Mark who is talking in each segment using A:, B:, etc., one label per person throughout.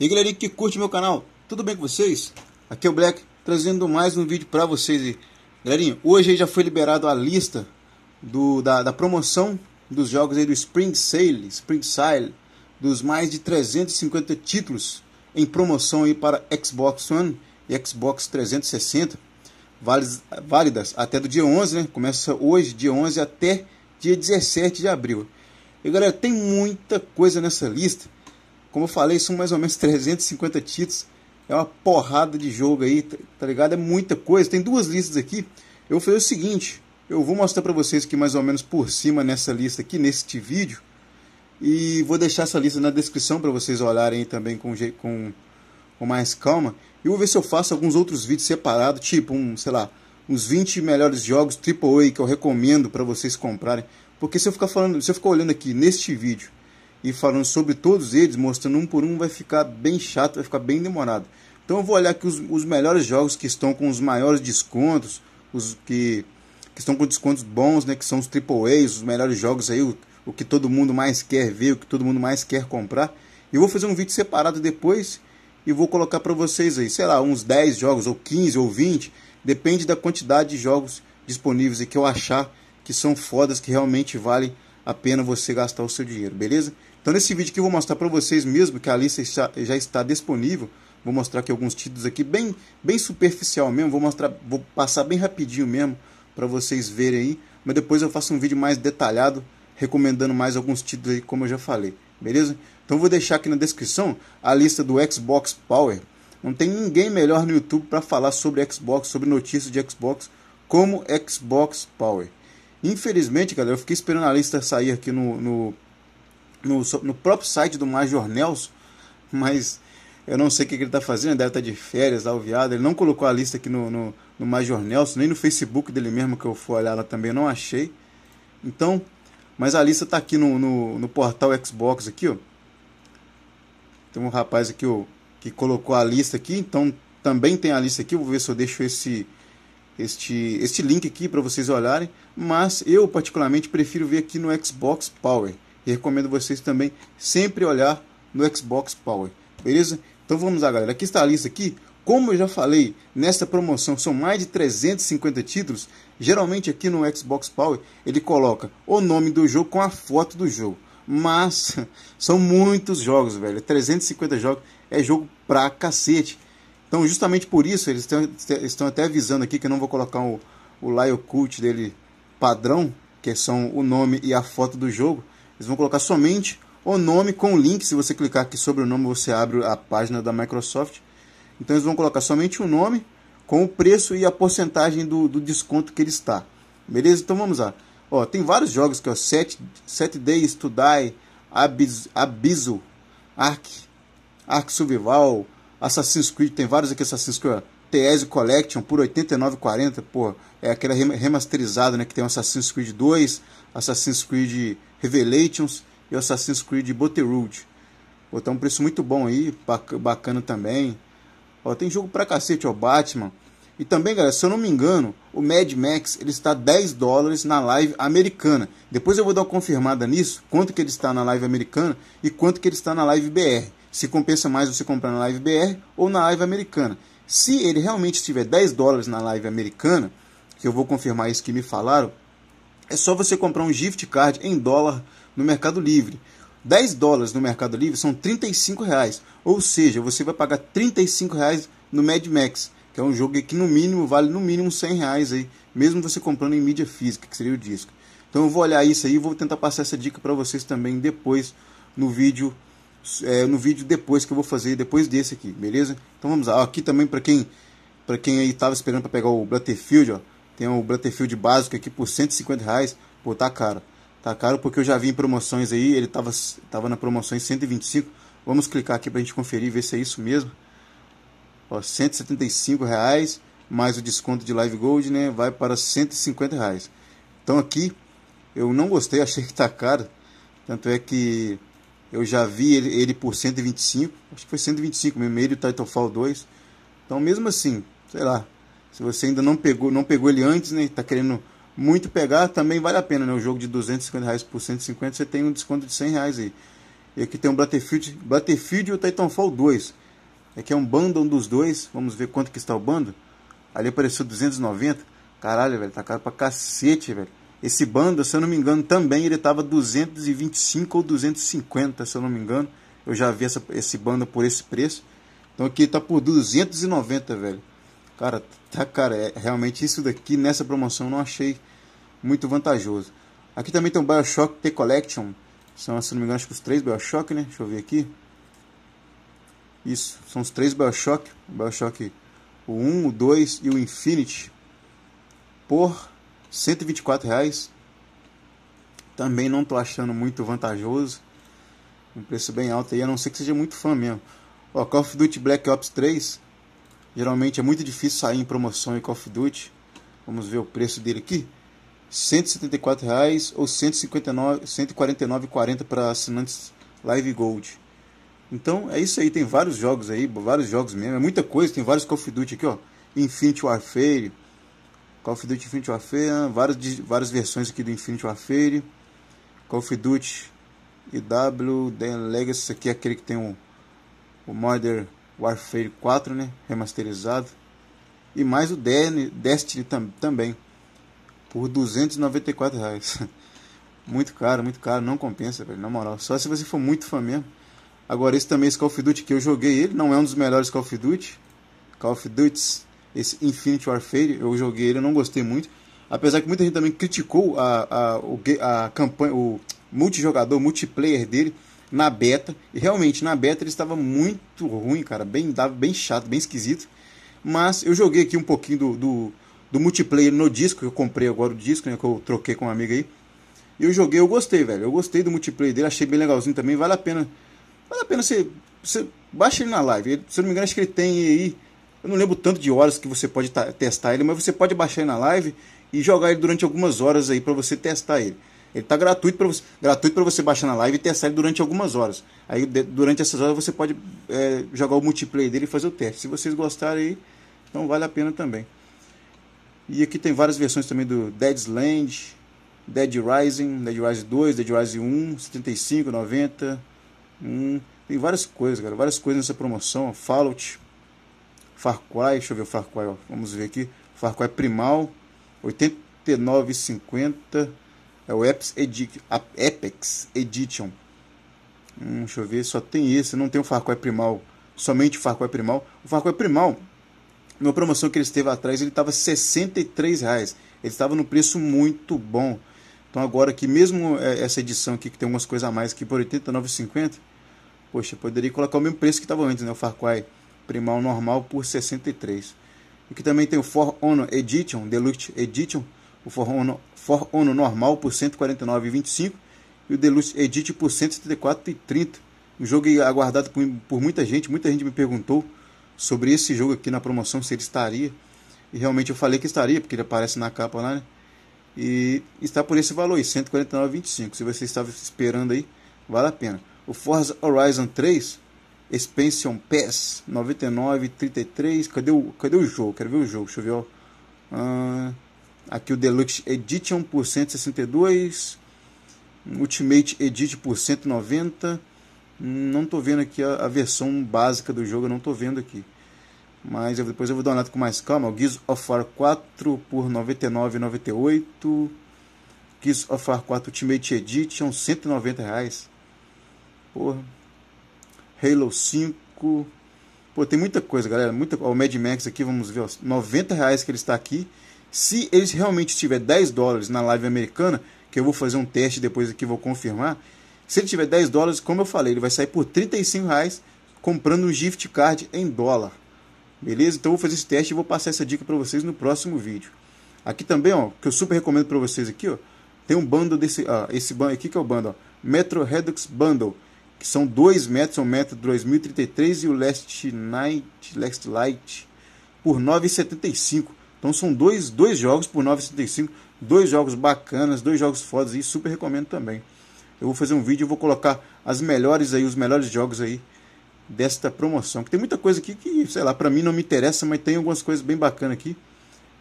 A: E galerinha que curte meu canal, tudo bem com vocês? Aqui é o Black, trazendo mais um vídeo para vocês Galerinha, hoje já foi liberado a lista do, da, da, promoção dos jogos aí do Spring Sale, Spring Sale, dos mais de 350 títulos em promoção aí para Xbox One e Xbox 360, válidas, válidas até do dia 11, né? Começa hoje, dia 11, até dia 17 de abril. E galera, tem muita coisa nessa lista como eu falei, são mais ou menos 350 títulos. É uma porrada de jogo aí, tá, tá ligado? É muita coisa. Tem duas listas aqui. Eu vou fazer o seguinte: eu vou mostrar para vocês aqui mais ou menos por cima nessa lista aqui, neste vídeo. E vou deixar essa lista na descrição para vocês olharem também com, com, com mais calma. E vou ver se eu faço alguns outros vídeos separados, tipo um, sei lá, uns 20 melhores jogos AAA que eu recomendo para vocês comprarem. Porque se eu ficar falando, se eu ficar olhando aqui neste vídeo e falando sobre todos eles, mostrando um por um, vai ficar bem chato, vai ficar bem demorado. Então eu vou olhar aqui os, os melhores jogos que estão com os maiores descontos, os que, que estão com descontos bons, né, que são os AAA, os melhores jogos aí, o, o que todo mundo mais quer ver, o que todo mundo mais quer comprar. E eu vou fazer um vídeo separado depois e vou colocar para vocês aí, sei lá, uns 10 jogos, ou 15, ou 20, depende da quantidade de jogos disponíveis e que eu achar que são fodas, que realmente vale a pena você gastar o seu dinheiro, beleza? Então nesse vídeo aqui eu vou mostrar para vocês mesmo que a lista já está disponível. Vou mostrar aqui alguns títulos aqui bem, bem superficial mesmo. Vou mostrar, vou passar bem rapidinho mesmo para vocês verem aí. Mas depois eu faço um vídeo mais detalhado recomendando mais alguns títulos aí como eu já falei. Beleza? Então vou deixar aqui na descrição a lista do Xbox Power. Não tem ninguém melhor no YouTube para falar sobre Xbox, sobre notícias de Xbox, como Xbox Power. Infelizmente, galera, eu fiquei esperando a lista sair aqui no, no no, no próprio site do Major Nelson, mas eu não sei o que, ele está fazendo, deve estar tá de férias alviado. o viado. Ele não colocou a lista aqui no, no, no Major Nelson, nem no Facebook dele mesmo, que eu fui olhar lá também, não achei. Então, mas a lista está aqui no, no, no, portal Xbox aqui, ó. Tem um rapaz aqui, ó, que colocou a lista aqui, então também tem a lista aqui. Vou ver se eu deixo esse este, este link aqui para vocês olharem. Mas eu, particularmente, prefiro ver aqui no Xbox Power. E recomendo vocês também sempre olhar no Xbox Power, beleza? Então vamos lá, galera. Aqui está a lista aqui. Como eu já falei, nessa promoção são mais de 350 títulos. Geralmente aqui no Xbox Power ele coloca o nome do jogo com a foto do jogo. Mas são muitos jogos, velho. 350 jogos é jogo pra cacete. Então, justamente por isso, eles estão, estão até avisando aqui que eu não vou colocar o, o Lyle Cult dele padrão, que são o nome e a foto do jogo. Eles vão colocar somente o nome com o link. Se você clicar aqui sobre o nome, você abre a página da Microsoft. Então eles vão colocar somente o nome com o preço e a porcentagem do, do desconto que ele está. Beleza? Então vamos lá. Ó, tem vários jogos que é Set, Set Days to Die, abyssal Ark, Ark Survival, Assassin's Creed, tem vários aqui Assassin's Creed. TS Collection por 89,40, pô, é aquela remasterizada, né, que tem o Assassin's Creed 2, Assassin's Creed Revelations e o Assassin's Creed Butterwood. Pô, tá um preço muito bom aí, bacana também. Ó, tem jogo pra cacete, ó, Batman. E também, galera, se eu não me engano, o Mad Max ele está 10 dólares na live americana. Depois eu vou dar uma confirmada nisso, quanto que ele está na live americana e quanto que ele está na live BR. Se compensa mais você comprar na live BR ou na live americana. Se ele realmente tiver 10 dólares na live americana, que eu vou confirmar isso que me falaram, é só você comprar um gift card em dólar no Mercado Livre. 10 dólares no Mercado Livre são 35 reais, ou seja, você vai pagar 35 reais no Mad Max, que é um jogo que no mínimo vale no mínimo 100 reais aí, mesmo você comprando em mídia física, que seria o disco. Então eu vou olhar isso aí e vou tentar passar essa dica para vocês também depois no vídeo é, no vídeo depois que eu vou fazer, depois desse aqui, beleza? Então vamos lá. Aqui também para quem para quem aí tava esperando para pegar o Butterfield, ó, tem o Butterfield básico aqui por 150 reais. Pô, tá caro. Tá caro porque eu já vi em promoções aí, ele tava, tava na promoção em 125. Vamos clicar aqui pra gente conferir, ver se é isso mesmo. Ó, 175 reais, mais o desconto de Live Gold, né? Vai para 150 reais. Então aqui, eu não gostei, achei que tá caro. Tanto é que eu já vi ele, ele por 125, acho que foi 125 mesmo, ele e o Titanfall 2. Então, mesmo assim, sei lá, se você ainda não pegou, não pegou ele antes, né, tá querendo muito pegar, também vale a pena, né? O jogo de 250 reais por 150, você tem um desconto de 100 reais aí. E aqui tem o um Battlefield, Battlefield e o Titanfall 2. Aqui é, é um bundle dos dois, vamos ver quanto que está o bundle. Ali apareceu 290. Caralho, velho, tá caro pra cacete, velho. Esse bando, se eu não me engano, também ele estava 225 ou 250, se eu não me engano. Eu já vi essa, esse bando por esse preço. Então aqui tá por 290, velho. Cara, tá, cara, é, realmente isso daqui nessa promoção eu não achei muito vantajoso. Aqui também tem um BioShock T Collection. São, se não me engano, acho que os três BioShock, né? Deixa eu ver aqui. Isso, são os três BioShock. BioShock o 1, o 2 e o Infinity. Por 124 reais também não tô achando muito vantajoso. Um preço bem alto aí, a não ser que seja muito fã mesmo. O Call of Duty Black Ops 3. Geralmente é muito difícil sair em promoção em Call of Duty. Vamos ver o preço dele aqui. R$ 174,00 ou R$ 149,40 para assinantes Live Gold. Então é isso aí, tem vários jogos aí, vários jogos mesmo, é muita coisa, tem vários Call of Duty aqui, ó. Infinity Warfare, Call of Duty Infinity Warfare, várias, várias versões aqui do Infinity Warfare, Call of Duty IW, The Legacy, esse aqui é aquele que tem o Modern Warfare 4, né, remasterizado, e mais o Destiny tam, também, por 294 reais. muito caro, muito caro, não compensa, velho, na moral, só se você for muito fã mesmo. Agora, esse também, esse Call of Duty que eu joguei ele, não é um dos melhores Call of Duty, Call of Duty esse Infinity Warfare, eu joguei ele, não gostei muito. Apesar que muita gente também criticou a, a, a campanha, o multijogador, multiplayer dele na beta. E realmente, na beta ele estava muito ruim, cara. Bem, dava, bem chato, bem esquisito. Mas eu joguei aqui um pouquinho do, do, do multiplayer no disco, que eu comprei agora o disco, né, que eu troquei com uma amiga aí. E eu joguei, eu gostei, velho. Eu gostei do multiplayer dele, achei bem legalzinho também. Vale a pena. Vale a pena você. você baixa ele na live. Ele, se eu não me engano, acho que ele tem aí eu não lembro tanto de horas que você pode testar ele, mas você pode baixar ele na live e jogar ele durante algumas horas aí para você testar ele. Ele está gratuito para você, gratuito para você baixar na live e testar ele durante algumas horas. Aí de, durante essas horas você pode é, jogar o multiplayer dele e fazer o teste. Se vocês gostarem, então vale a pena também. E aqui tem várias versões também do Deadlands, Land, Dead Rising, Dead Rising 2, Dead Rising 1, 75, 90, 1. Tem várias coisas, cara, várias coisas nessa promoção, Fallout Far Cry, deixa eu ver o Far Cry, ó, vamos ver aqui. Far Cry Primal, 89,50. É o Epic, Apex Edition. Hum, deixa eu ver, só tem esse, não tem o Far Cry Primal. Somente o Far Cry Primal. O Far Cry Primal, na promoção que ele esteve atrás, ele estava R$ 63,00. Ele estava no preço muito bom. Então agora que mesmo é, essa edição aqui, que tem algumas coisas a mais aqui por R$ 89,50, poxa, poderia colocar o mesmo preço que estava antes, né? O Far Cry primal normal por 63. e que também tem o For Honor Edition, Deluxe Edition, o For Honor, For Honor normal por 149,25 e o Deluxe Edition por 174,30. Um jogo é aguardado por, por muita gente, muita gente me perguntou sobre esse jogo aqui na promoção, se ele estaria. E realmente eu falei que estaria, porque ele aparece na capa lá, né? E está por esse valor aí, 149,25. Se você estava esperando aí, vale a pena. O Forza Horizon 3 Expansion Pass 9933. Cadê o, cadê o jogo? Quero ver o jogo, deixa eu ver. Ó. Ah, aqui o Deluxe Edition por 162. Ultimate Edit por 190. Não tô vendo aqui a, a versão básica do jogo, não tô vendo aqui. Mas eu, depois eu vou dar uma olhada com mais calma. O Gears of War 4 por 99,98. Gears of War 4 Ultimate Edition, 190 reais. Porra. Halo 5. Pô, tem muita coisa, galera. Muita... o Mad Max aqui, vamos ver. Ó, 90 reais que ele está aqui. Se eles realmente tiver 10 dólares na live americana, que eu vou fazer um teste depois aqui, vou confirmar. Se ele tiver 10 dólares, como eu falei, ele vai sair por 35 reais comprando um gift card em dólar. Beleza? Então eu vou fazer esse teste e vou passar essa dica para vocês no próximo vídeo. Aqui também, ó, que eu super recomendo para vocês aqui, ó, tem um bundle desse, ó, esse bundle aqui que é o bundle, ó, Metro Redux Bundle que são 2 metros, o metro 2033 e o Last Night, Last Light por 9,75. Então são dois, dois jogos por 9,75, dois jogos bacanas, dois jogos fodas e super recomendo também. Eu vou fazer um vídeo e vou colocar as melhores aí, os melhores jogos aí desta promoção. Que tem muita coisa aqui que, sei lá, para mim não me interessa, mas tem algumas coisas bem bacanas aqui.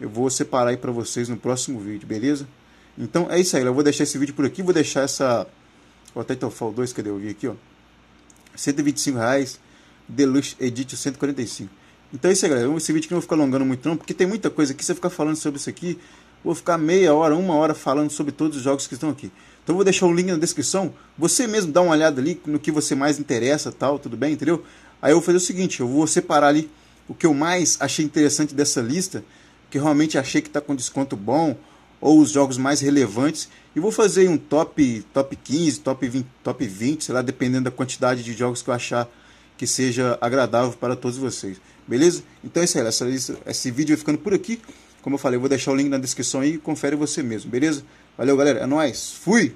A: Eu vou separar aí para vocês no próximo vídeo, beleza? Então é isso aí, eu vou deixar esse vídeo por aqui, vou deixar essa Ó, Titanfall 2, cadê? Eu vi aqui, ó. 125 reais, Deluxe Edition 145. Então é isso aí, galera. Esse vídeo aqui não vou ficar alongando muito não, porque tem muita coisa aqui. Se eu ficar falando sobre isso aqui, vou ficar meia hora, uma hora falando sobre todos os jogos que estão aqui. Então vou deixar o link na descrição. Você mesmo dá uma olhada ali no que você mais interessa tal, tudo bem, entendeu? Aí eu vou fazer o seguinte, eu vou separar ali o que eu mais achei interessante dessa lista, que realmente achei que está com desconto bom, ou os jogos mais relevantes. E vou fazer um top, top 15, top 20, top 20, sei lá, dependendo da quantidade de jogos que eu achar que seja agradável para todos vocês. Beleza? Então é isso aí, essa, esse vídeo vai ficando por aqui. Como eu falei, eu vou deixar o link na descrição aí confere você mesmo, beleza? Valeu, galera. É nóis. Fui!